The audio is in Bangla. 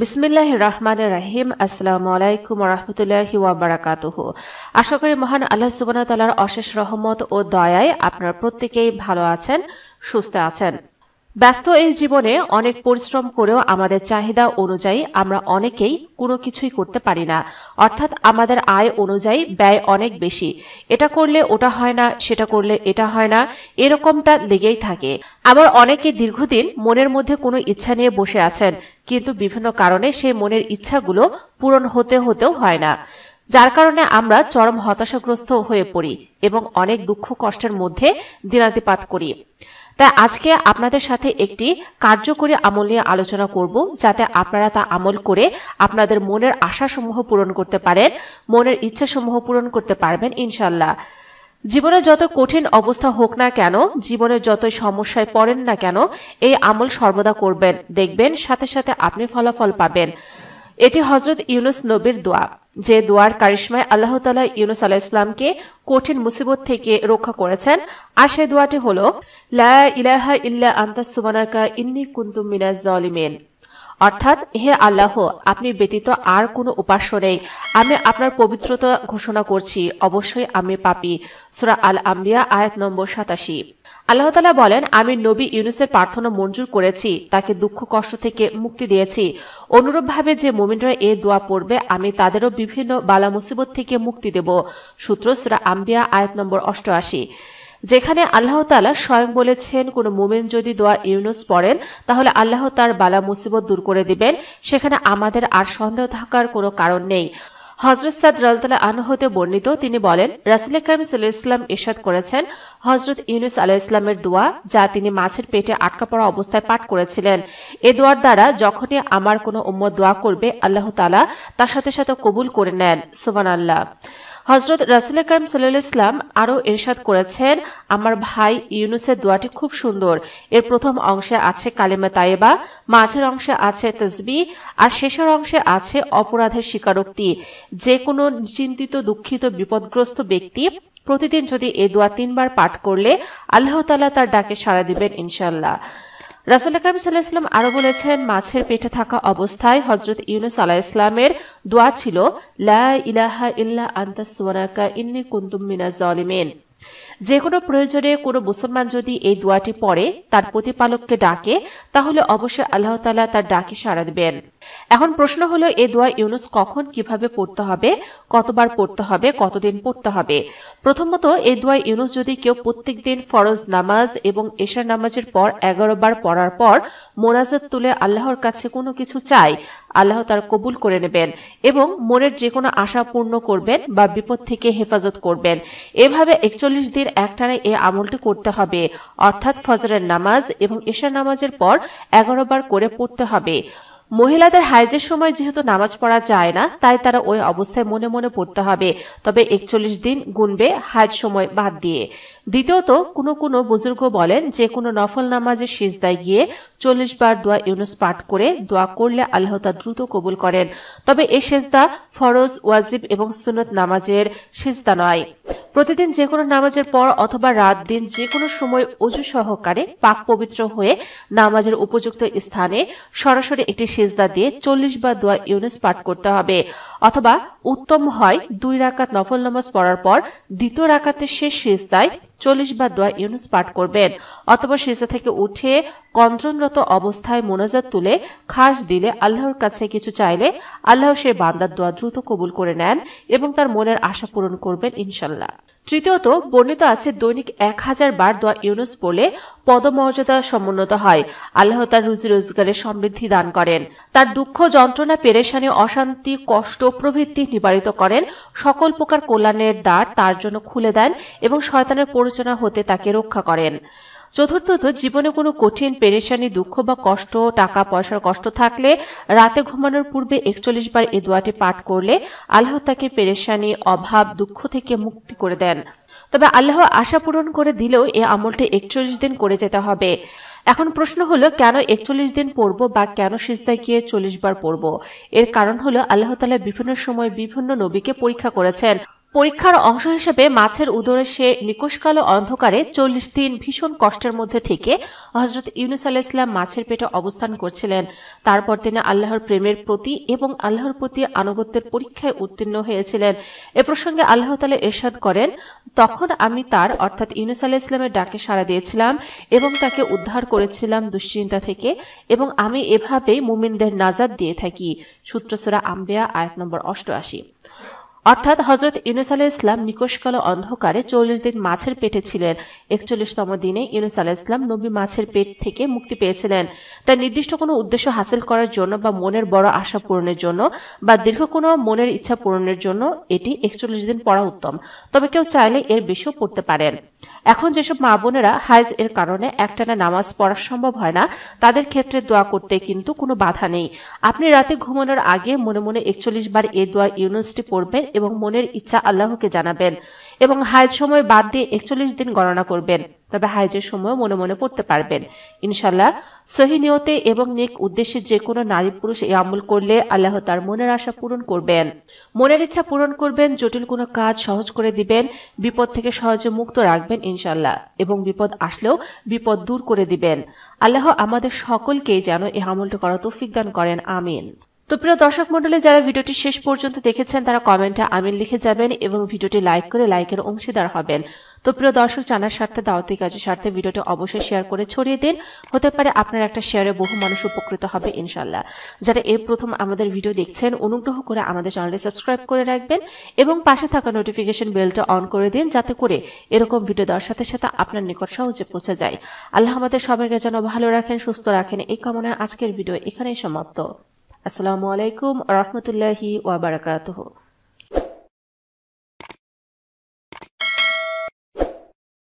বিসমিল্লাহ রহমান রাহিম আসসালাম আলাইকুম রহমতুল্লাহি ওয়াবারাকাতুহ আশা করি মহান আল্লাহ সুবান তালার অশেষ রহমত ও দয়ায় আপনার প্রত্যেকেই ভালো আছেন সুস্থ আছেন ব্যস্ত এই জীবনে অনেক পরিশ্রম করেও আমাদের চাহিদা অনুযায়ী আমরা অনেকেই কোনো কিছুই করতে পারি না অর্থাৎ আমাদের আয় অনুযায়ী ব্যয় অনেক বেশি এটা করলে ওটা হয় না সেটা করলে এটা হয় না এরকমটা লেগেই থাকে আবার অনেকে দীর্ঘদিন মনের মধ্যে কোনো ইচ্ছা নিয়ে বসে আছেন কিন্তু বিভিন্ন কারণে সেই মনের ইচ্ছাগুলো পূরণ হতে হতেও হয় না যার কারণে আমরা চরম হতাশাগ্রস্ত হয়ে পড়ি এবং অনেক দুঃখ কষ্টের মধ্যে দিনাতিপাত করি তাই আজকে আপনাদের সাথে একটি কার্যকরী আমল নিয়ে আলোচনা করব যাতে আপনারা তা আমল করে আপনাদের মনের আশাসমূহ পূরণ করতে পারেন মনের ইচ্ছাসমূহ পূরণ করতে পারবেন ইনশাল্লাহ জীবনে যত কঠিন অবস্থা হোক না কেন জীবনে যত সমস্যায় পড়েন না কেন এই আমল সর্বদা করবেন দেখবেন সাথে সাথে আপনি ফলাফল পাবেন এটি হজরত ইউনুস নবীর দোয়া যে দোয়ার কারিশ্মায় আল্লাহ তালা ইউনুস আলাহ ইসলামকে কঠিন মুসিবত থেকে রক্ষা করেছেন আর সেই দোয়াটি হল লা ইলাহা ইল্লা আন্তা সুবানাকা ইন্নি কুন্তুম মিনাজ জলিমেন অর্থাৎ হে আল্লাহ আপনি ব্যতীত আর কোনো উপাস্য নেই আমি আপনার পবিত্রতা ঘোষণা করছি অবশ্যই আমি পাপি সুরা আল আমরিয়া আয়াত নম্বর সাতাশি আল্লাহ তালা বলেন আমি নবী ইউনুসের প্রার্থনা মঞ্জুর করেছি তাকে দুঃখ কষ্ট থেকে মুক্তি দিয়েছি অনুরূপভাবে যে মোমিনরা এ দোয়া পড়বে আমি তাদেরও বিভিন্ন বালা মুসিবত থেকে মুক্তি দেব সূত্র সুরা আম্বিয়া আয়াত নম্বর অষ্টআশি যেখানে আল্লাহ তালা স্বয়ং বলেছেন কোনো মোমেন যদি দোয়া ইউনুস পড়েন তাহলে আল্লাহ তার বালা মুসিবত দূর করে দিবেন সেখানে আমাদের আর সন্দেহ থাকার কোনো কারণ নেই হজরত সাদ রালতালা আনহতে বর্ণিত তিনি বলেন রাসুল ইকরাম ইসলাম ইরশাদ করেছেন হজরত ইউনুস আলাহ ইসলামের দোয়া যা তিনি মাছের পেটে আটকা পড়া অবস্থায় পাঠ করেছিলেন এ দোয়ার দ্বারা যখনই আমার কোনো উম্মত দোয়া করবে আল্লাহ তালা তার সাথে সাথে কবুল করে নেন সুবান আল্লাহ হজরত রাসুল করিম সাল্লা ইসলাম আরও এরশাদ করেছেন আমার ভাই ইউনুসের দোয়াটি খুব সুন্দর এর প্রথম অংশে আছে কালেমা তায়েবা মাঝের অংশে আছে তসবি আর শেষের অংশে আছে অপরাধের স্বীকারোক্তি যে কোনো চিন্তিত দুঃখিত বিপদগ্রস্ত ব্যক্তি প্রতিদিন যদি এ দোয়া তিনবার পাঠ করলে আল্লাহতালা তার ডাকে সাড়া দিবেন ইনশাল্লাহ রাসুল আকরম সাল্লাহ ইসলাম আরও বলেছেন মাছের পেটে থাকা অবস্থায় হজরত ইউনুস আলাহ ইসলামের দোয়া ছিল লা ইলাহা ইল্লা আন্তা সুয়ানাকা ইন্নি কুন্তুম মিনা জলিমেন যে কোনো প্রয়োজনে কোনো মুসলমান যদি এই দোয়াটি পড়ে তার প্রতিপালককে ডাকে তাহলে অবশ্যই আল্লাহ তালা তার ডাকে সাড়া দেবেন এখন প্রশ্ন হলো এ দোয়া ইউনুস কখন কিভাবে পড়তে হবে কতবার পড়তে হবে কতদিন পড়তে হবে প্রথমত এ দোয়া ইউনুস যদি কেউ প্রত্যেক দিন ফরজ নামাজ এবং এশার নামাজের পর এগারো বার পড়ার পর মোনাজাত তুলে আল্লাহর কাছে কোনো কিছু চায় আল্লাহ তার কবুল করে নেবেন এবং মনের যে কোনো আশা পূর্ণ করবেন বা বিপদ থেকে হেফাজত করবেন এভাবে একচল্লিশ দিন একটানে এ আমলটি করতে হবে অর্থাৎ ফজরের নামাজ এবং এশার নামাজের পর এগারো বার করে পড়তে হবে মহিলাদের হাইজের সময় যেহেতু নামাজ পড়া যায় না তাই তারা ওই অবস্থায় মনে মনে পড়তে হবে তবে একচল্লিশ দিন গুনবে হাইজ সময় বাদ দিয়ে দ্বিতীয়ত কোনো কোনো বুজুর্গ বলেন যে কোনো নফল নামাজের সিজদায় গিয়ে চল্লিশ বার দোয়া ইউনুস পাঠ করে দোয়া করলে আল্লাহ তা দ্রুত কবুল করেন তবে এ সেজদা ফরজ ওয়াজিব এবং সুনত নামাজের সিজদা নয় প্রতিদিন যে কোনো নামাজের পর অথবা রাত দিন যে কোনো সময় অজু সহকারে পাক পবিত্র হয়ে নামাজের উপযুক্ত স্থানে সরাসরি একটি সেজদা দিয়ে চল্লিশ বা দোয়া ইউনিস পাঠ করতে হবে অথবা উত্তম হয় দুই রাকাত নফল নামাজ পড়ার পর দ্বিতীয় রাকাতের শেষ সেজদায় চল্লিশ বার দোয়া ইউনুস পাঠ করবেন অথবা সিজা থেকে উঠে কন্দ্রনরত অবস্থায় মোনাজাত তুলে খাস দিলে আল্লাহর কাছে কিছু চাইলে আল্লাহ সে বান্দার দোয়া দ্রুত কবুল করে নেন এবং তার মনের আশা পূরণ করবেন ইনশাল্লাহ তৃতীয়ত বর্ণিত আছে দৈনিক এক হাজার বার দোয়া ইউনুস বলে পদমর্যাদা সমুন্নত হয় আল্লাহ তার রুজি রোজগারে সমৃদ্ধি দান করেন তার দুঃখ যন্ত্রণা পেরেশানি অশান্তি কষ্ট প্রভৃতি নিবারিত করেন সকল প্রকার কল্যাণের দ্বার তার জন্য খুলে দেন এবং শয়তানের সমালোচনা হতে তাকে রক্ষা করেন চতুর্থত জীবনে কোনো কঠিন পেরেশানি দুঃখ বা কষ্ট টাকা পয়সার কষ্ট থাকলে রাতে ঘুমানোর পূর্বে একচল্লিশ বার এ দোয়াটি পাঠ করলে আল্লাহ তাকে পেরেশানি অভাব দুঃখ থেকে মুক্তি করে দেন তবে আল্লাহ আশা পূরণ করে দিলেও এ আমলটি একচল্লিশ দিন করে যেতে হবে এখন প্রশ্ন হলো কেন একচল্লিশ দিন পড়ব বা কেন সিস্তায় গিয়ে চল্লিশ বার পড়ব এর কারণ হলো আল্লাহ তালা বিভিন্ন সময় বিভিন্ন নবীকে পরীক্ষা করেছেন পরীক্ষার অংশ হিসেবে মাছের উদরে সে নিকোষকালো অন্ধকারে চল্লিশ দিন ভীষণ কষ্টের মধ্যে থেকে হজরত ইউনুস আল্লাহ ইসলাম মাছের পেটে অবস্থান করছিলেন তারপর তিনি আল্লাহর প্রেমের প্রতি এবং আল্লাহর প্রতি আনুগত্যের পরীক্ষায় উত্তীর্ণ হয়েছিলেন এ প্রসঙ্গে আল্লাহ তালে এরশাদ করেন তখন আমি তার অর্থাৎ ইউনুস আল্লাহ ইসলামের ডাকে সাড়া দিয়েছিলাম এবং তাকে উদ্ধার করেছিলাম দুশ্চিন্তা থেকে এবং আমি এভাবেই মুমিনদের নাজাদ দিয়ে থাকি সূত্রসরা আম্বেয়া আয়াত নম্বর অষ্টআশি অর্থাৎ হজরত ইউনুস আলাহ ইসলাম নিকোষকাল অন্ধকারে চল্লিশ দিন মাছের পেটে ছিলেন একচল্লিশতম দিনে ইউনুস আলাহ ইসলাম নবী মাছের পেট থেকে মুক্তি পেয়েছিলেন তাই নির্দিষ্ট কোনো উদ্দেশ্য হাসিল করার জন্য বা মনের বড় আশা পূরণের জন্য বা দীর্ঘ কোনো মনের ইচ্ছা পূরণের জন্য এটি একচল্লিশ দিন পড়া উত্তম তবে কেউ চাইলে এর বেশিও পড়তে পারেন এখন যেসব মা বোনেরা হাইজ এর কারণে একটানা নামাজ পড়া সম্ভব হয় না তাদের ক্ষেত্রে দোয়া করতে কিন্তু কোনো বাধা নেই আপনি রাতে ঘুমানোর আগে মনে মনে একচল্লিশ বার এ দোয়া ইউনুসটি পড়বেন এবং মনের ইচ্ছা আল্লাহকে জানাবেন এবং হায়জ সময় বাদ দিয়ে একচল্লিশ দিন গণনা করবেন তবে হায়জের সময় মনে মনে পড়তে পারবেন ইনশাল্লাহ সহি নিয়তে এবং নেক উদ্দেশ্যে যে কোনো নারী পুরুষ এই আমল করলে আল্লাহ তার মনের আশা পূরণ করবেন মনের ইচ্ছা পূরণ করবেন জটিল কোনো কাজ সহজ করে দিবেন বিপদ থেকে সহজে মুক্ত রাখবেন ইনশাল্লাহ এবং বিপদ আসলেও বিপদ দূর করে দিবেন আল্লাহ আমাদের সকলকেই যেন এই আমলটা করা তৌফিক দান করেন আমিন তো প্রিয় দর্শক মন্ডলী যারা ভিডিওটি শেষ পর্যন্ত দেখেছেন তারা কমেন্টে আমিন লিখে যাবেন এবং ভিডিওটি লাইক করে লাইকের অংশীদার হবেন তো প্রিয় দর্শক জানার স্বার্থে দাওয়াতি কাজের স্বার্থে ভিডিওটি অবশ্যই শেয়ার করে ছড়িয়ে দিন হতে পারে আপনার একটা শেয়ারে বহু মানুষ উপকৃত হবে ইনশাল্লাহ যারা এই প্রথম আমাদের ভিডিও দেখছেন অনুগ্রহ করে আমাদের চ্যানেলটি সাবস্ক্রাইব করে রাখবেন এবং পাশে থাকা নোটিফিকেশন বেলটা অন করে দিন যাতে করে এরকম ভিডিও দেওয়ার সাথে সাথে আপনার নিকট সহজে পৌঁছে যায় আল্লাহ আমাদের সবাইকে যেন ভালো রাখেন সুস্থ রাখেন এই কামনায় আজকের ভিডিও এখানেই সমাপ্ত আসসালামু আলাইকুম রহমতুল্লাহি ওয়াবারাকাতহ